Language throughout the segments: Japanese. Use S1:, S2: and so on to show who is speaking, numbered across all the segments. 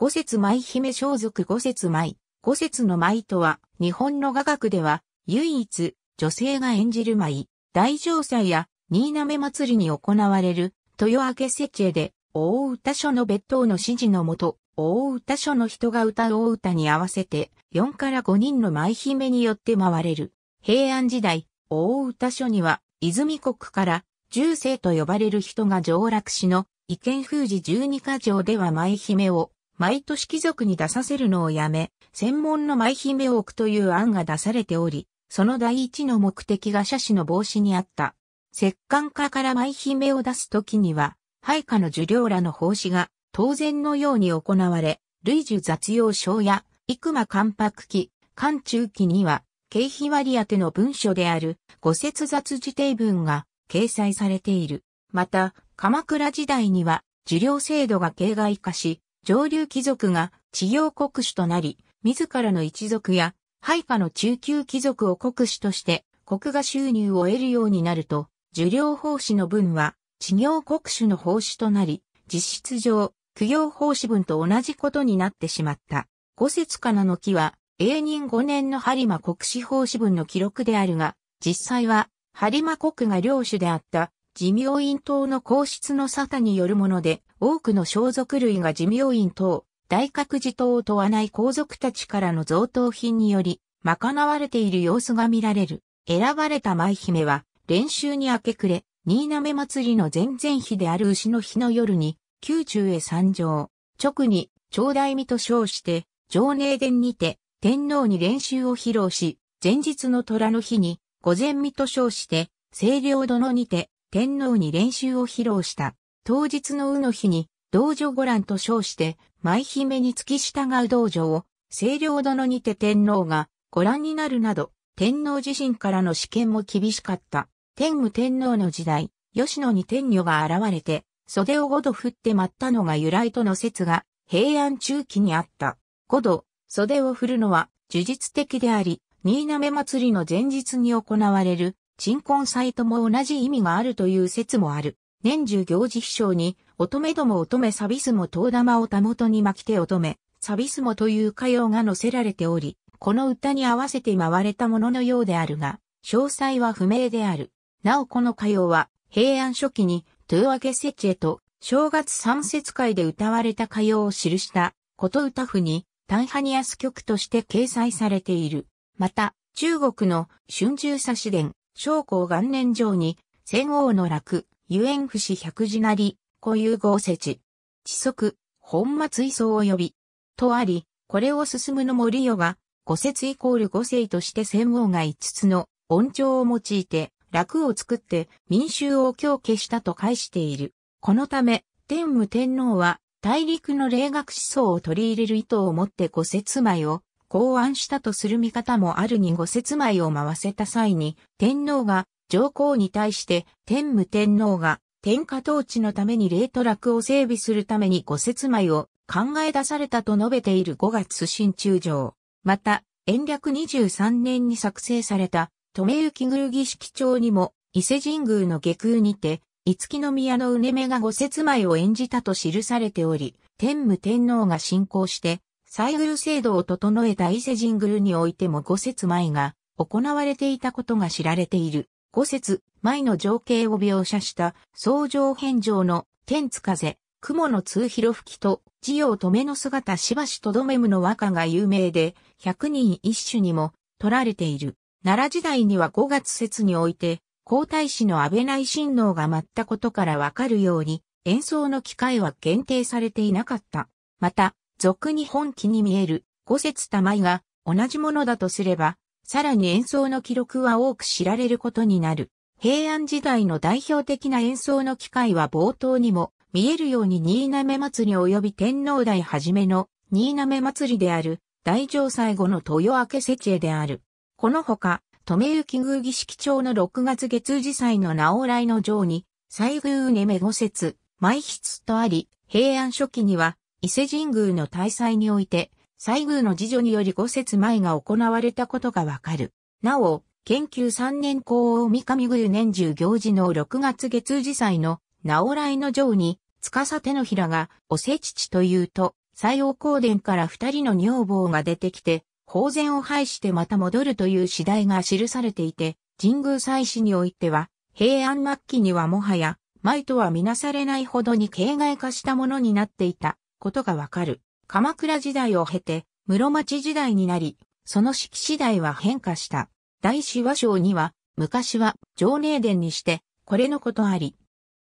S1: 五節舞姫装束五節舞。五節の舞とは、日本の雅楽では、唯一、女性が演じる舞。大城祭や、新滑祭りに行われる、豊明節慶で、大歌書の別当の指示のもと、大歌書の人が歌う大歌に合わせて、四から五人の舞姫によって回れる。平安時代、大歌書には、泉国から、重世と呼ばれる人が上洛しの、意見封じ十二箇条では舞姫を、毎年貴族に出させるのをやめ、専門の舞姫を置くという案が出されており、その第一の目的が社史の防止にあった。摂関家から舞姫を出す時には、配下の受領らの奉仕が当然のように行われ、類樹雑用症や、幾間関白期、関中期には、経費割当の文書である、五節雑辞定文が掲載されている。また、鎌倉時代には、受領制度が形骸化し、上流貴族が治療国主となり、自らの一族や配下の中級貴族を国主として国が収入を得るようになると、受領奉仕の分は治療国主の奉仕となり、実質上、供養奉仕分と同じことになってしまった。五節かなの木は、永仁五年の播磨国史奉仕分の記録であるが、実際は、播磨国が領主であった寿命院等の皇室の沙汰によるもので、多くの装束類が寿命院等、大覚寺等を問わない皇族たちからの贈答品により、賄われている様子が見られる。選ばれた舞姫は、練習に明け暮れ、新滑祭りの前々日である牛の日の夜に、宮中へ参上。直に、長大見と称して、常寧殿にて、天皇に練習を披露し、前日の虎の日に、午前見と称して、清涼殿にて、天皇に練習を披露した。当日のうの日に、道場ご覧と称して、舞姫に付き従う道場を、清涼殿にて天皇がご覧になるなど、天皇自身からの試験も厳しかった。天武天皇の時代、吉野に天女が現れて、袖を五度振って舞ったのが由来との説が、平安中期にあった。五度、袖を振るのは、呪術的であり、新滑祭りの前日に行われる、鎮魂祭とも同じ意味があるという説もある。年中行事秘書に、乙女ども乙女サビスも遠玉をたもとに巻き手乙女、サビスもという歌謡が載せられており、この歌に合わせて回れたもののようであるが、詳細は不明である。なおこの歌謡は、平安初期に、豊明節地へと、正月三節会で歌われた歌謡を記した、こと歌譜に、タンハニアス曲として掲載されている。また、中国の春秋左詩伝、将校元年上に、戦王の楽、遊園不死百字なり、固有合説。知足、本末位相及び、とあり、これを進むの森よが、五節イコール五世として戦王が五つの音調を用いて、楽を作って民衆を強化したと返している。このため、天武天皇は、大陸の霊学思想を取り入れる意図を持って五節前を考案したとする見方もあるに五節米を回せた際に、天皇が上皇に対して天武天皇が天下統治のために霊と楽を整備するために五節米を考え出されたと述べている5月新中条。また、延暦23年に作成された、留行宮儀式帳にも、伊勢神宮の下空にて、五木宮のうねめが五節前を演じたと記されており、天武天皇が進行して、サイグル制度を整えた伊勢神宮においても五節前が行われていたことが知られている。五節前の情景を描写した相乗返上の天津風、雲の通広吹きと地を止めの姿しばしとどめむの和歌が有名で、百人一首にも取られている。奈良時代には五月節において、皇太子の安倍内親王が舞ったことからわかるように、演奏の機会は限定されていなかった。また、俗に本気に見える五節玉井が同じものだとすれば、さらに演奏の記録は多く知られることになる。平安時代の代表的な演奏の機会は冒頭にも見えるように新滑祭り及び天皇代はじめの新滑祭りである大城最後の豊明節へである。このほか、留行宮儀式町の6月月次祭の直来の城に、西宮ねめ五節、埋筆とあり、平安初期には伊勢神宮の大祭において、西宮の次女により五節前が行われたことがわかる。なお、研究三年公御神宮年中行事の六月月次祭の、直来の城に、司手のひらが、おせ父というと、西王光殿から二人の女房が出てきて、法然を廃してまた戻るという次第が記されていて、神宮祭祀においては、平安末期にはもはや、前とはみなされないほどに形骸化したものになっていた。ことがわかる。鎌倉時代を経て、室町時代になり、その式次第は変化した。大師和尚には、昔は常寧殿にして、これのことあり。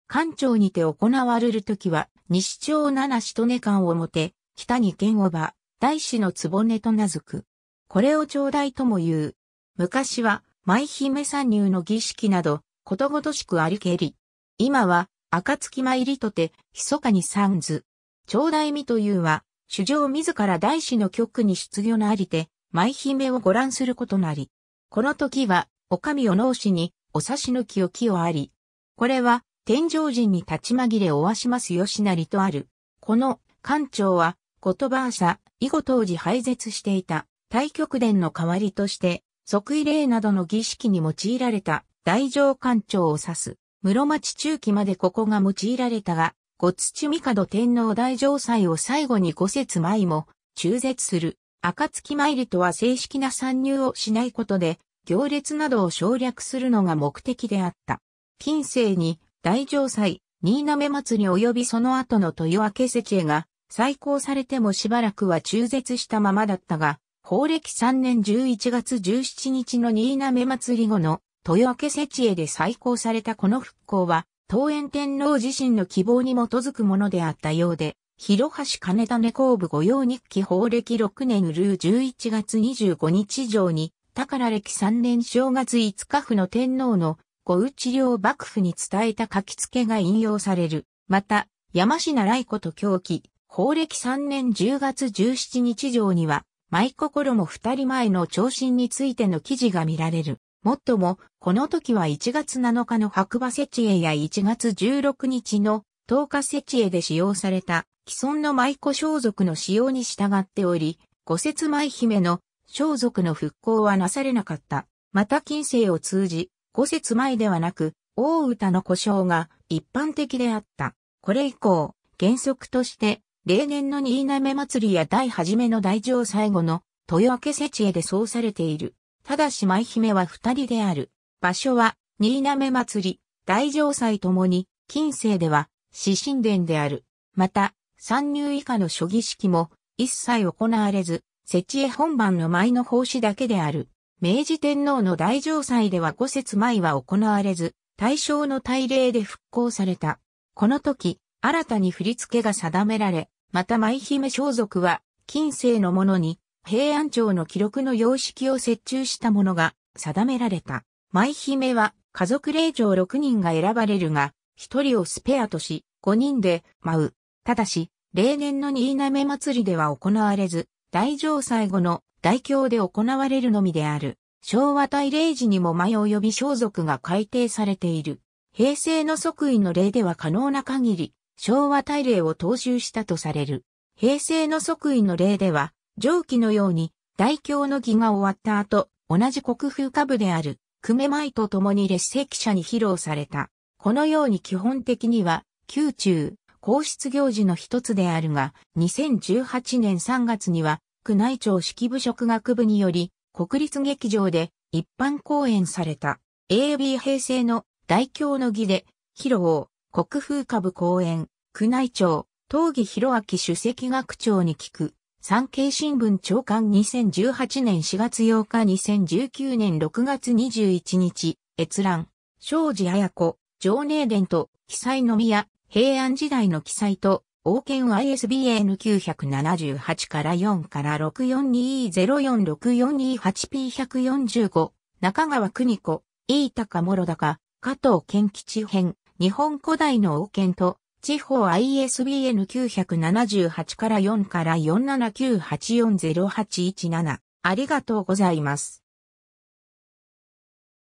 S1: 官庁にて行われるときは、西町七しとね館をもて、北に剣をば、大師の壺と名付く。これを頂戴とも言う。昔は、舞姫参入の儀式など、ことごとしくありけり。今は、暁参りとて、密かに三図。長大美というは、主上自ら大師の局に出魚のありて、舞姫をご覧することなり。この時は、お上を脳死に、お差しの木を木をあり。これは、天上人に立ち紛れおわしますよしなりとある。この、官長は、言葉朝、以後当時廃絶していた、大極殿の代わりとして、即位礼などの儀式に用いられた、大乗官庁を指す。室町中期までここが用いられたが、五土門天皇大城祭を最後に五節舞も中絶する。暁参りとは正式な参入をしないことで、行列などを省略するのが目的であった。近世に大城祭、新滑祭り及びその後の豊明節へが再興されてもしばらくは中絶したままだったが、法暦3年11月17日の新滑祭り後の豊明節へで再興されたこの復興は、東園天皇自身の希望に基づくものであったようで、広橋金種公部御用日記法暦6年ルー11月25日上に、宝歴3年正月5日府の天皇のごち領幕府に伝えた書き付けが引用される。また、山科来子と狂気、法暦3年10月17日上には、舞心も二人前の長身についての記事が見られる。もっとも、この時は1月7日の白馬設営や1月16日の10日設営で使用された既存の舞妓装束の使用に従っており、五節舞姫の装束の復興はなされなかった。また近世を通じ、五節舞ではなく、大歌の故障が一般的であった。これ以降、原則として、例年の新滑祭りや第初めの大乗最後の豊明節へでそうされている。ただし舞姫は二人である。場所は、新滑祭り、大城祭ともに、近世では、死神殿である。また、参入以下の諸儀式も、一切行われず、設置本番の舞の奉仕だけである。明治天皇の大城祭では五節舞は行われず、大正の大礼で復興された。この時、新たに振り付けが定められ、また舞姫装束は、近世のものに平安朝の記録の様式を折衷したものが定められた。舞姫は家族令嬢6人が選ばれるが、1人をスペアとし、5人で舞う。ただし、例年の新滑祭りでは行われず、大城最後の大京で行われるのみである。昭和大霊時にも舞及び装束が改定されている。平成の即位の例では可能な限り、昭和大霊を踏襲したとされる。平成の即位の例では、上記のように、大凶の儀が終わった後、同じ国風下部である、久米舞と共に列席者に披露された。このように基本的には、宮中、皇室行事の一つであるが、2018年3月には、宮内庁式部職学部により、国立劇場で一般公演された AB 平成の大京の儀で、披露、国風下部公演、宮内庁、東儀弘明主席学長に聞く、産経新聞長官2018年4月8日2019年6月21日、閲覧、庄司綾子、常寧伝と、記載の宮、平安時代の記載と、王権 ISBN978 から4から 642046428P145、中川邦子、飯高諸高、加藤健吉編、日本古代の王権と、地方 ISBN978 から4から4 7 9 8 4 0 8 1 7ありがとうございます。